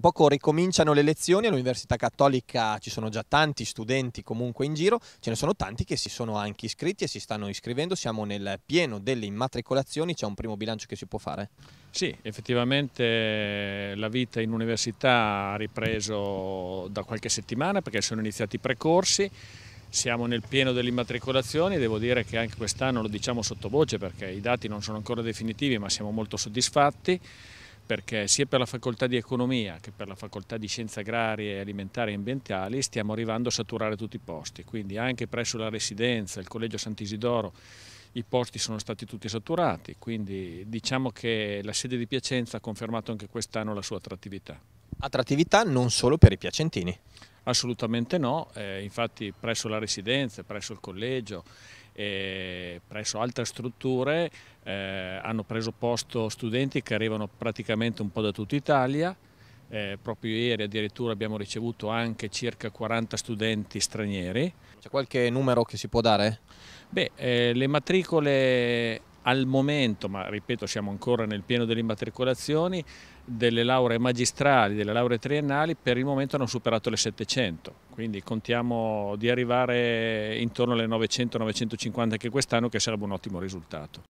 Tra poco ricominciano le lezioni all'Università Cattolica, ci sono già tanti studenti comunque in giro, ce ne sono tanti che si sono anche iscritti e si stanno iscrivendo, siamo nel pieno delle immatricolazioni, c'è un primo bilancio che si può fare? Sì, effettivamente eh, la vita in università ha ripreso da qualche settimana perché sono iniziati i precorsi, siamo nel pieno delle immatricolazioni, devo dire che anche quest'anno lo diciamo sottovoce perché i dati non sono ancora definitivi ma siamo molto soddisfatti perché sia per la facoltà di economia che per la facoltà di scienze agrarie, alimentari e ambientali stiamo arrivando a saturare tutti i posti, quindi anche presso la residenza, il collegio Sant'Isidoro, i posti sono stati tutti saturati, quindi diciamo che la sede di Piacenza ha confermato anche quest'anno la sua attrattività. Attrattività non solo per i piacentini? Assolutamente no, eh, infatti presso la residenza, presso il collegio, eh, presso altre strutture eh, hanno preso posto studenti che arrivano praticamente un po' da tutta Italia, eh, proprio ieri addirittura abbiamo ricevuto anche circa 40 studenti stranieri. C'è qualche numero che si può dare? Beh, eh, le matricole al momento, ma ripeto siamo ancora nel pieno delle immatricolazioni, delle lauree magistrali, delle lauree triennali per il momento hanno superato le 700 quindi contiamo di arrivare intorno alle 900-950 anche quest'anno che sarebbe un ottimo risultato.